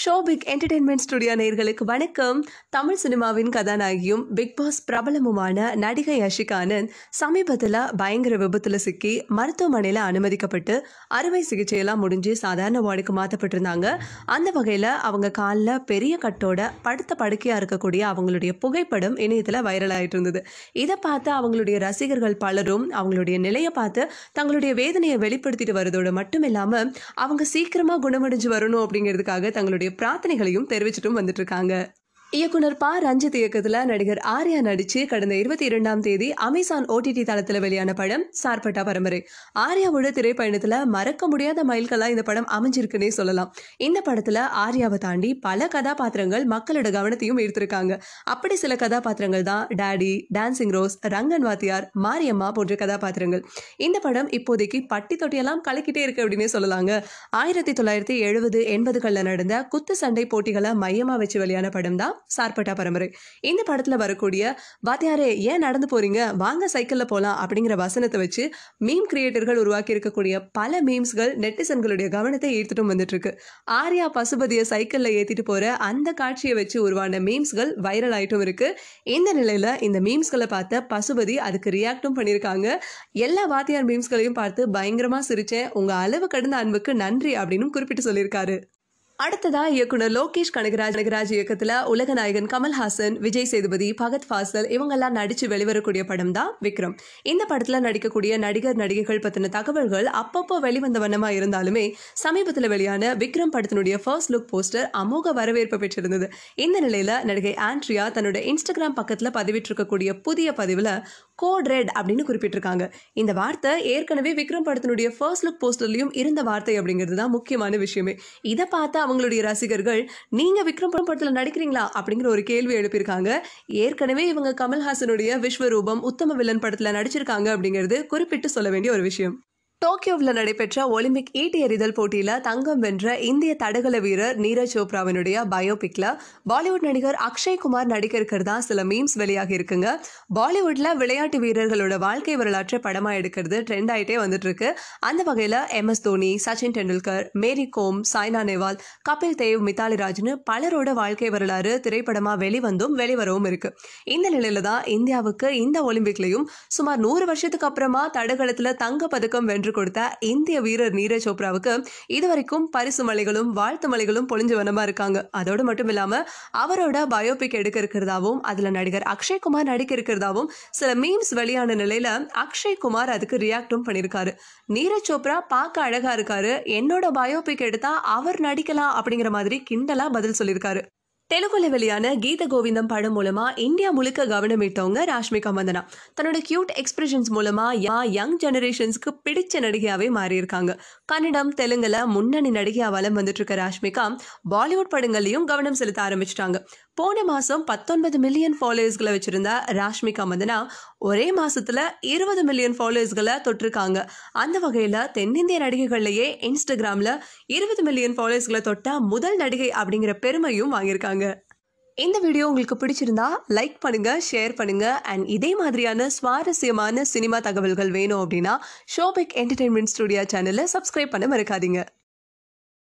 ஷோபிக் entertainment studio நேர்களுக்கு வணக்கம் தமிழ் சினிமாவின் கதாநாயகியும் பிக் பாஸ் பிரபலமுமான நடிகை யஷிகானந்த் சமீபத்தில் பயங்கர விபத்தில் சிக்கி மருத்துவமனையில் அனுமதிக்கப்பட்டு அறுவை சிகிச்சையெல்லாம் முடிஞ்சு சாதாரண வார்டுக்கு மாற்றப்பட்டிருந்தாங்க அந்த வகையில் அவங்க காலில் பெரிய கட்டோட படுத்த படுக்கையாக இருக்கக்கூடிய அவங்களுடைய புகைப்படம் இணையத்தில் வைரல் ஆகிட்டு இருந்தது இதை பார்த்து அவங்களுடைய ரசிகர்கள் பலரும் அவங்களுடைய நிலையை பார்த்து தங்களுடைய வேதனையை வெளிப்படுத்திட்டு வரதோடு மட்டும் இல்லாமல் அவங்க சீக்கிரமாக குணமடைஞ்சு வரணும் அப்படிங்கிறதுக்காக தங்களுடைய தங்களுடைய பிரார்த்தனைகளையும் தெரிவிச்சிட்டும் வந்துட்டு இருக்காங்க இயக்குனர் ப ரஞ்சித் இயக்கத்தில் நடிகர் ஆர்யா நடித்து கடந்த இருபத்தி இரண்டாம் தேதி அமேசான் ஓடிடி தளத்தில் வெளியான படம் சார்பட்டா பரம்பரை ஆர்யாவோட திரைப்பயணத்தில் மறக்க முடியாத மைல்களாக இந்த படம் அமைஞ்சிருக்குன்னே சொல்லலாம் இந்த படத்தில் ஆர்யாவை தாண்டி பல கதாபாத்திரங்கள் மக்களோட கவனத்தையும் ஈர்த்திருக்காங்க அப்படி சில கதாபாத்திரங்கள் தான் டேடி டான்சிங் ரோஸ் ரங்கன் வாத்தியார் மாரியம்மா போன்ற கதாபாத்திரங்கள் இந்த படம் இப்போதைக்கு பட்டி தொட்டியெல்லாம் கலக்கிட்டே இருக்கு அப்படின்னே சொல்லலாங்க ஆயிரத்தி தொள்ளாயிரத்தி எழுபது எண்பதுகளில் நடந்த குத்து சண்டை போட்டிகளை மையமாக வச்சு வெளியான படம் தான் தான் சார்பட்டா பரம்பரை இந்த படத்தில் வரக்கூடிய வாத்தியாரே ஏன் நடந்து போகிறீங்க வாங்க சைக்கிளில் போகலாம் அப்படிங்கிற வசனத்தை வச்சு மீம் கிரியேட்டர்கள் உருவாக்கி இருக்கக்கூடிய பல மீம்ஸ்கள் நெட்டிசன்களுடைய கவனத்தை ஈர்த்துட்டும் இருக்கு ஆர்யா பசுபதியை சைக்கிளில் ஏற்றிட்டு போகிற அந்த காட்சியை வச்சு உருவான மீம்ஸ்கள் வைரல் ஆகிட்டும் இருக்கு இந்த நிலையில் இந்த மீம்ஸ்களை பார்த்த பசுபதி அதுக்கு ரியாக்டும் பண்ணியிருக்காங்க எல்லா வாத்தியார் மீம்ஸ்களையும் பார்த்து பயங்கரமாக சிரித்தேன் உங்கள் அளவு கடந்த அன்புக்கு நன்றி அப்படின்னு குறிப்பிட்டு சொல்லியிருக்காரு அடுத்ததா இயக்குனர் லோகேஷ் கனகராஜ் கனகராஜ் இயக்கத்துல உலக நாயகன் கமல்ஹாசன் விஜய் சேதுபதி பகத் ஃபாசல் இவங்கெல்லாம் நடிச்சு வெளிவரக்கூடிய படம் தான் விக்ரம் இந்த படத்துல நடிக்கக்கூடிய நடிகர் நடிகைகள் பத்தின தகவல்கள் அப்பப்போ வெளிவந்த வண்ணமா இருந்தாலுமே சமீபத்தில் வெளியான விக்ரம் படத்தினுடைய ஃபர்ஸ்ட் லுக் போஸ்டர் அமோக வரவேற்பு பெற்றிருந்தது இந்த நிலையில நடிகை ஆண்ட்ரியா தன்னோட இன்ஸ்டாகிராம் பக்கத்துல பதிவிட்டிருக்கக்கூடிய புதிய பதிவுல கோட் ரெட் அப்படின்னு குறிப்பிட்டிருக்காங்க இந்த வார்த்தை ஏற்கனவே விக்ரம் படத்தினுடைய ஃபர்ஸ்ட் லுக் போஸ்டர்லையும் இருந்த வார்த்தை அப்படிங்கிறது தான் முக்கியமான விஷயமே இதை பார்த்து அவங்களுடைய ரசிகர்கள் நீங்கள் விக்ரம் படம் படத்தில் நடிக்கிறீங்களா அப்படிங்கிற ஒரு கேள்வி எழுப்பியிருக்காங்க ஏற்கனவே இவங்க கமல்ஹாசனுடைய விஸ்வரூபம் உத்தம வில்லன் படத்தில் நடிச்சிருக்காங்க அப்படிங்கிறது குறிப்பிட்டு சொல்ல வேண்டிய ஒரு விஷயம் டோக்கியோவில் நடைபெற்ற ஒலிம்பிக் ஈட்டி எறிதல் போட்டியில் தங்கம் வென்ற இந்திய தடகள வீரர் நீரஜ் சோப்ராவினுடைய பயோபிக்ல பாலிவுட் நடிகர் அக்ஷய் குமார் நடிக்க இருக்கிறதா சில மீம்ஸ் வெளியாகி இருக்குங்க பாலிவுட்ல விளையாட்டு வீரர்களோட வாழ்க்கை வரலாற்றை படமா எடுக்கிறது ட்ரெண்ட் ஆகிட்டே வந்துட்டு இருக்கு அந்த வகையில் M S Dhoni Sachin Tendulkar Mary Kom Saina Nehwal Kapil Dev Mithali ராஜ்னு பலரோட வாழ்க்கை வரலாறு திரைப்படமா வெளிவந்தும் வெளிவரவும் இருக்கு இந்த நிலையில தான் இந்தியாவுக்கு இந்த ஒலிம்பிக்லையும் சுமார் நூறு வருஷத்துக்கு அப்புறமா தடகளத்தில் தங்க பதக்கம் வென்ற வென்று கொடுத்த இந்திய வீரர் நீரஜ் சோப்ராவுக்கு இதுவரைக்கும் பரிசு மலைகளும் வாழ்த்து மலைகளும் பொழிஞ்ச வனமா இருக்காங்க அதோடு மட்டும் இல்லாம அவரோட பயோபிக் எடுக்க இருக்கிறதாவும் அதுல நடிகர் அக்ஷய்குமார் நடிக்க இருக்கிறதாவும் சில மீம்ஸ் வெளியான நிலையில அக்ஷய்குமார் அதுக்கு ரியாக்டும் பண்ணியிருக்காரு நீரஜ் சோப்ரா பார்க்க அழகா இருக்காரு என்னோட பயோபிக் எடுத்தா அவர் நடிக்கலாம் அப்படிங்கிற மாதிரி கிண்டலா பதில் சொல்லியிருக்காரு தெலுங்குல வெளியான கீத கோவிந்தம் படம் மூலமா இந்தியா முழுக்க கவனம் ஈட்டவங்க ராஷ்மிகா மந்தனா தன்னோட கியூட் எக்ஸ்பிரஷன்ஸ் மூலமா யா யங் ஜெனரேஷன்ஸ்க்கு பிடிச்ச நடிகையாவே மாறியிருக்காங்க கன்னடம் தெலுங்குல முன்னணி நடிகையா வளம் வந்துட்டு இருக்க ராஷ்மிகா பாலிவுட் படங்கள்லயும் கவனம் செலுத்த ஆரம்பிச்சிட்டாங்க போன மாசம் பத்தொன்பது மில்லியன் ஃபாலோயர்ஸ்களை வச்சிருந்த ராஷ்மிகா மந்தனா ஒரே மாசத்துல இருபது மில்லியன் ஃபாலோயர்ஸ்களை தொட்டிருக்காங்க அந்த வகையில தென்னிந்திய நடிகைகள்லயே இன்ஸ்டாகிராம்ல இருபது மில்லியன் ஃபாலோயர்ஸ்களை தொட்ட முதல் நடிகை அப்படிங்கிற பெருமையும் வாங்கியிருக்காங்க சொல்கிறாங்க இந்த வீடியோ உங்களுக்கு பிடிச்சிருந்தா லைக் பண்ணுங்க ஷேர் பண்ணுங்க அண்ட் இதே மாதிரியான சுவாரஸ்யமான சினிமா தகவல்கள் வேணும் அப்படின்னா ஷோபிக் என்டர்டெயின்மெண்ட் ஸ்டுடியோ சேனலில் சப்ஸ்கிரைப் பண்ண மறக்காதீங்க